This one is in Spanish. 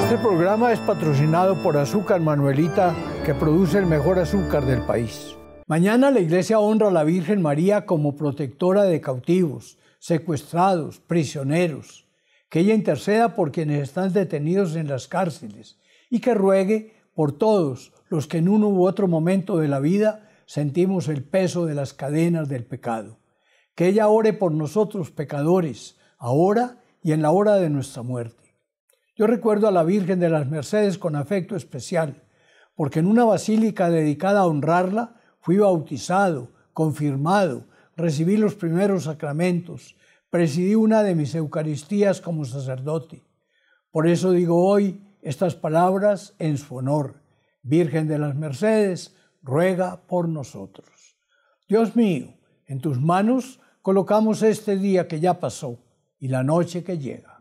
Este programa es patrocinado por Azúcar Manuelita, que produce el mejor azúcar del país. Mañana la Iglesia honra a la Virgen María como protectora de cautivos, secuestrados, prisioneros. Que ella interceda por quienes están detenidos en las cárceles y que ruegue por todos los que en uno u otro momento de la vida sentimos el peso de las cadenas del pecado. Que ella ore por nosotros pecadores, ahora y en la hora de nuestra muerte. Yo recuerdo a la Virgen de las Mercedes con afecto especial, porque en una basílica dedicada a honrarla fui bautizado, confirmado, recibí los primeros sacramentos, presidí una de mis Eucaristías como sacerdote. Por eso digo hoy estas palabras en su honor. Virgen de las Mercedes, ruega por nosotros. Dios mío, en tus manos colocamos este día que ya pasó y la noche que llega.